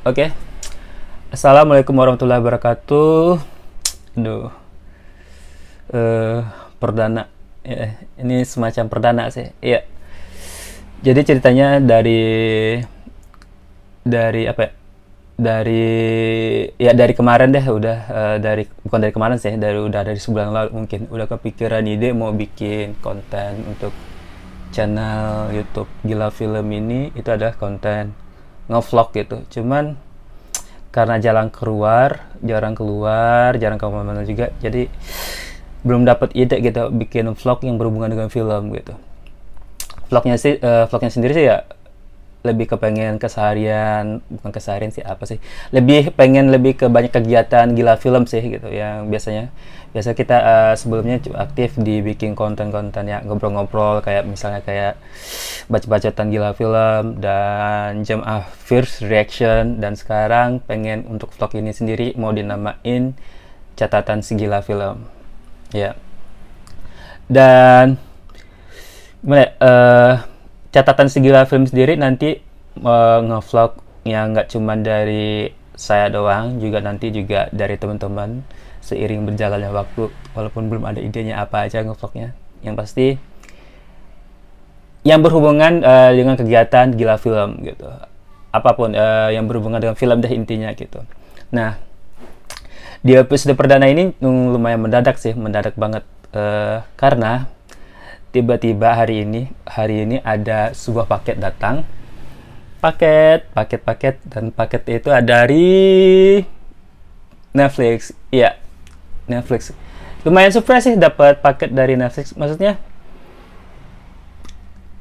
Oke. Okay. Assalamualaikum warahmatullahi wabarakatuh. Aduh. Uh, perdana. Ya, ini semacam perdana sih. Iya. Jadi ceritanya dari dari apa ya? Dari ya dari kemarin deh udah uh, dari bukan dari kemarin sih, dari udah dari sebulan lalu mungkin udah kepikiran ide mau bikin konten untuk channel YouTube Gila Film ini itu adalah konten ngevlog gitu cuman karena jarang keluar jarang keluar jarang kemana-mana juga jadi belum dapat ide gitu bikin vlog yang berhubungan dengan film gitu vlognya sih eh, uh, vlognya sendiri sih ya lebih kepengen keseharian bukan keseharian sih apa sih lebih pengen lebih ke banyak kegiatan gila film sih gitu yang biasanya biasa kita uh, sebelumnya aktif di bikin konten-konten yang ngobrol-ngobrol kayak misalnya kayak baca-bacaan gila film dan jam ah first reaction dan sekarang pengen untuk vlog ini sendiri mau dinamain catatan segila film ya yeah. dan mulai uh, ya, eh, catatan segila film sendiri nanti uh, ngevlog yang nggak cuma dari saya doang juga nanti juga dari teman-teman seiring berjalannya waktu walaupun belum ada idenya apa aja ngevlognya yang pasti yang berhubungan uh, dengan kegiatan gila film gitu apapun uh, yang berhubungan dengan film deh intinya gitu nah di episode perdana ini hmm, lumayan mendadak sih mendadak banget uh, karena tiba-tiba hari ini hari ini ada sebuah paket datang paket paket paket dan paket itu ada dari Netflix ya Netflix lumayan surprise sih dapat paket dari Netflix maksudnya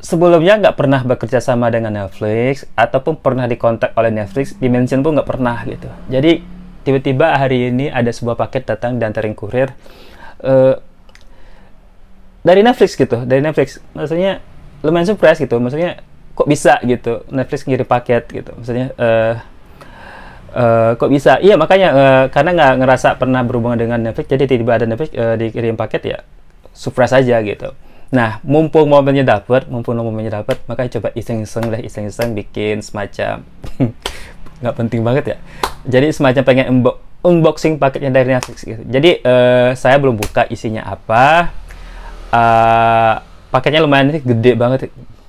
sebelumnya nggak pernah bekerja sama dengan Netflix ataupun pernah dikontak oleh Netflix dimension pun nggak pernah gitu jadi tiba-tiba hari ini ada sebuah paket datang dan kurir uh, dari Netflix gitu dari Netflix maksudnya lumayan surprise gitu maksudnya kok bisa gitu Netflix ngirim paket gitu maksudnya uh, uh, kok bisa iya makanya uh, karena nggak ngerasa pernah berhubungan dengan Netflix jadi tiba-tiba ada Netflix uh, dikirim paket ya surprise aja gitu nah mumpung momennya dapat, mumpung momennya dapat, maka coba iseng-iseng lah iseng-iseng bikin semacam nggak penting banget ya jadi semacam pengen unboxing paketnya dari Netflix gitu jadi uh, saya belum buka isinya apa uh, eh, paketnya lumayan gede banget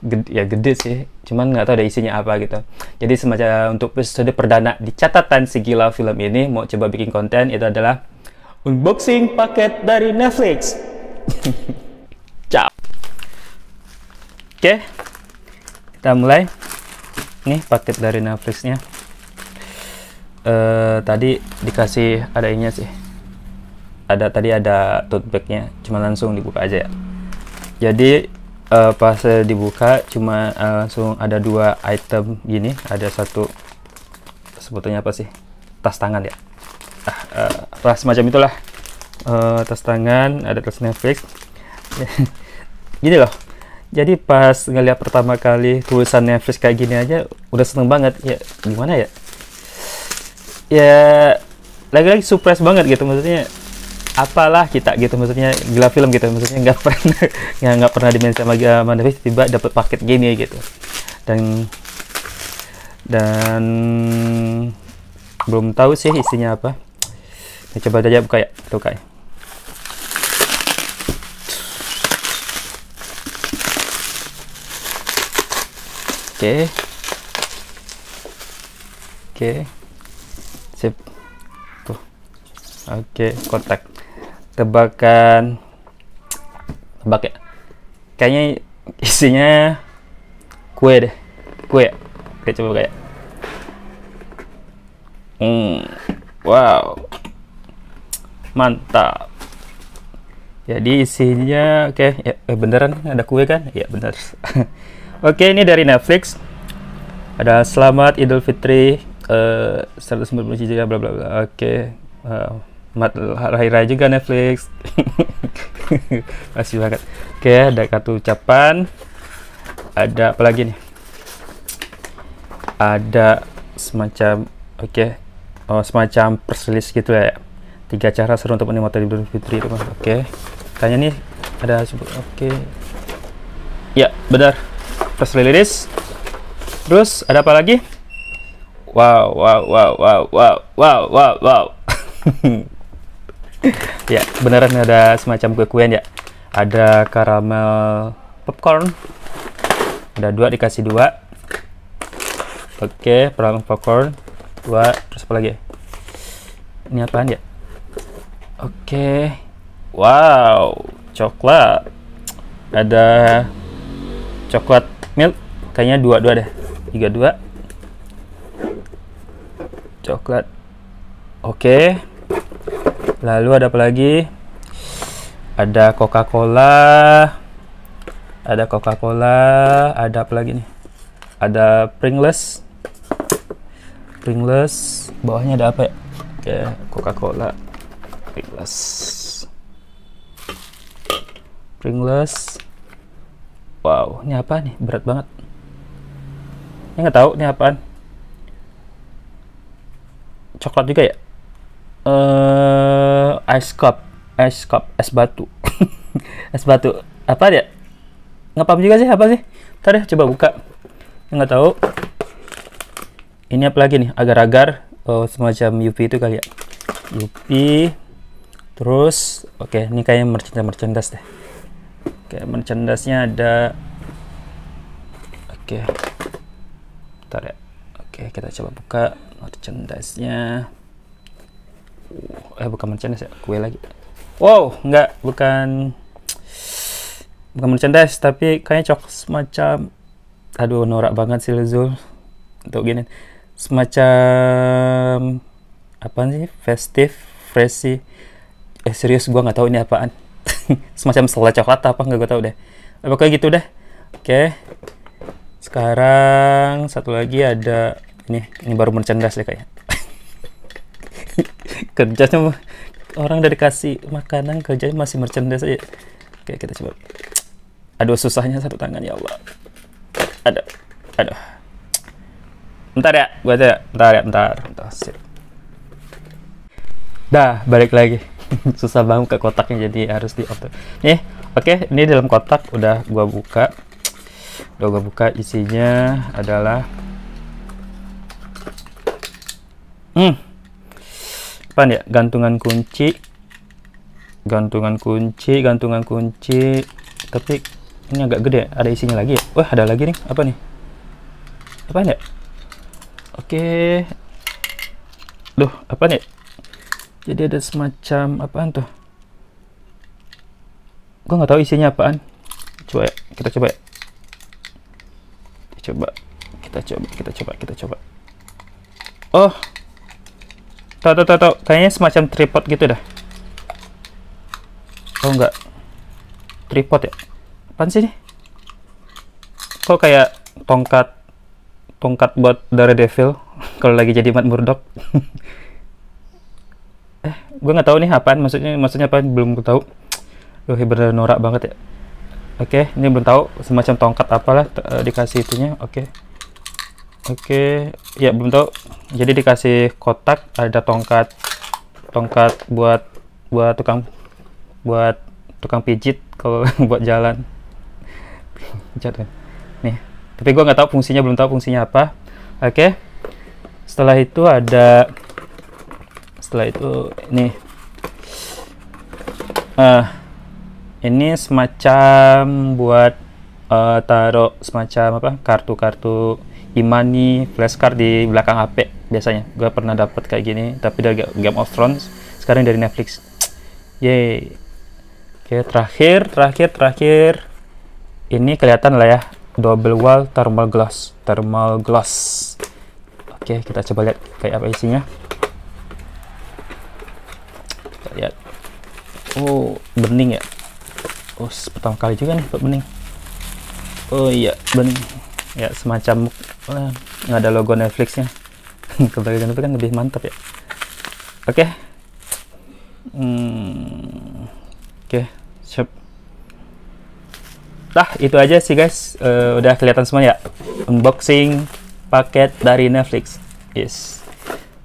gede, ya gede sih cuman nggak tahu ada isinya apa gitu jadi semacam untuk episode perdana di catatan si film ini mau coba bikin konten itu adalah unboxing paket dari Netflix ciao oke kita mulai nih paket dari Netflixnya uh, tadi dikasih ada adanya sih ada tadi ada tote bagnya cuma langsung dibuka aja ya jadi uh, pas dibuka cuma uh, langsung ada dua item gini ada satu sebetulnya apa sih tas tangan ya ah, uh, eh, apa semacam itulah uh, tas tangan ada tas Netflix gini loh jadi pas ngeliat pertama kali tulisan Netflix kayak gini aja udah seneng banget ya gimana ya ya lagi-lagi surprise banget gitu maksudnya apalah kita gitu maksudnya gila film gitu maksudnya nggak pernah nggak nggak pernah dimain sama eh, sama Davis tiba dapat paket gini gitu dan dan belum tahu sih isinya apa coba saja buka ya buka ya oke okay. oke okay. sip tuh oke okay, kotak tebakan tebak ya kayaknya isinya kue deh kue ya oke coba kayak hmm wow mantap jadi isinya oke okay, ya eh, beneran ada kue kan ya bener oke ini dari Netflix ada selamat Idul Fitri eh, uh, 190 bla bla bla oke okay. wow hari raya juga Netflix masih banget oke ada kartu ucapan ada apa lagi nih ada semacam oke okay, oh, semacam perselis gitu ya tiga cara seru untuk menikmati Idul Fitri oke okay. tanya nih ada sebut oke okay. ya benar perselis, terus ada apa lagi wow wow wow wow wow wow wow wow ya beneran ada semacam kue-kuean ya ada karamel popcorn ada dua dikasih dua oke okay, karamel popcorn dua terus apa lagi ini apaan ya oke wow coklat ada coklat milk kayaknya dua dua deh tiga dua coklat oke okay. Lalu ada apa lagi? Ada Coca-Cola. Ada Coca-Cola, ada apa lagi nih? Ada Pringles. Pringles, bawahnya ada apa ya? Oke, ya, Coca-Cola. Pringles. Pringles. Wow, ini apa nih? Berat banget. Ini nggak tahu ini apaan. Coklat juga ya? uh, ice cup ice cup es batu es batu apa dia ngapa juga sih apa sih tadi coba buka nggak tahu ini apa lagi nih agar-agar oh, semacam UV itu kali ya UV terus oke okay, ini kayaknya merchandise merchandise deh oke okay, merchandise-nya ada oke okay. ya oke okay, kita coba buka merchandise-nya eh bukan merchandise ya kue lagi wow enggak, bukan bukan merchandise tapi kayaknya cok semacam aduh norak banget sih Lezul untuk gini semacam apa sih festive freshy eh serius gua nggak tahu ini apaan semacam selai coklat apa nggak gua tahu deh eh, pokoknya gitu deh oke sekarang satu lagi ada ini ini baru merchandise deh kayaknya kerjanya orang dari kasih makanan kerjanya masih merchandise aja oke kita coba aduh susahnya satu tangan ya Allah Ada, ada. Ntar ya gue aja Ntar ya ntar. bentar sip dah balik lagi susah banget ke kotaknya jadi harus di auto nih oke okay, ini dalam kotak udah gua buka udah gua buka isinya adalah hmm simpan ya gantungan kunci gantungan kunci gantungan kunci tapi ini agak gede ada isinya lagi ya wah ada lagi nih apa nih apa ya oke loh apa nih jadi ada semacam apaan tuh gua nggak tahu isinya apaan coba ya kita coba ya kita coba kita coba kita coba kita coba oh tau tau tau tau Kayaknya semacam tripod gitu dah. Oh, enggak. Tripod ya? Apaan sih ini? Kok kayak tongkat tongkat buat Daredevil kalau lagi jadi Matt Murdock. eh, gue nggak tahu nih apaan maksudnya maksudnya apaan belum tahu. Loh, bener norak banget ya. Oke, okay, ini belum tahu semacam tongkat apalah eh, dikasih itunya. Oke. Okay. Oke, okay. ya belum tahu. Jadi dikasih kotak, ada tongkat, tongkat buat buat tukang buat tukang pijit kalau buat jalan. pijat kan. Nih, tapi gue nggak tahu fungsinya, belum tahu fungsinya apa. Oke. Okay. Setelah itu ada setelah itu nih. Eh, uh, ini semacam buat uh, taruh semacam apa? kartu-kartu imani flashcard di belakang HP biasanya gue pernah dapat kayak gini tapi dari Game of Thrones sekarang dari Netflix yay oke terakhir terakhir terakhir ini kelihatan lah ya double wall thermal glass thermal glass oke kita coba lihat kayak apa isinya kita lihat oh bening ya oh pertama kali juga nih bening oh iya bening ya semacam lah nggak ada logo Netflixnya kebagian tapi kan lebih mantap ya oke okay. hmm, oke okay. siap Nah, itu aja sih guys. Uh, udah kelihatan semua ya. Unboxing paket dari Netflix. Yes.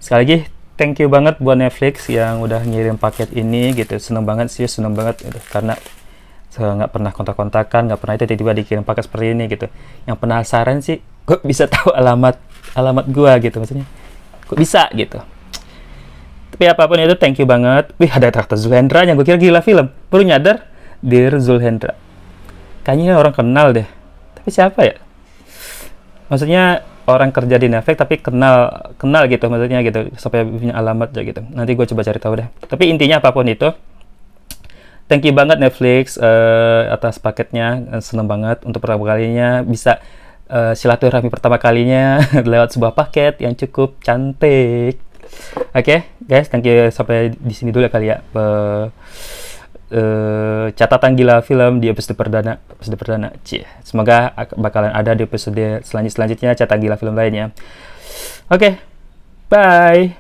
Sekali lagi, thank you banget buat Netflix yang udah ngirim paket ini gitu. Seneng banget sih, seneng banget gitu. Karena nggak pernah kontak-kontakan, nggak pernah itu tiba-tiba dikirim paket seperti ini gitu. Yang penasaran sih, kok bisa tahu alamat alamat gua gitu maksudnya kok bisa gitu tapi apapun itu thank you banget wih ada karakter Zulhendra yang gue kira gila film baru nyadar Dear Zulhendra kayaknya orang kenal deh tapi siapa ya maksudnya orang kerja di Netflix tapi kenal kenal gitu maksudnya gitu supaya punya alamat aja gitu nanti gue coba cari tahu deh tapi intinya apapun itu thank you banget Netflix uh, atas paketnya seneng banget untuk pertama kalinya bisa uh, silaturahmi pertama kalinya lewat sebuah paket yang cukup cantik. Oke, okay, guys, thank you ya. sampai di sini dulu ya kali ya. Uh, uh, catatan gila film di episode perdana, episode perdana. Cie, semoga bakalan ada di episode selanjut selanjutnya catatan gila film lainnya. Oke, okay, bye.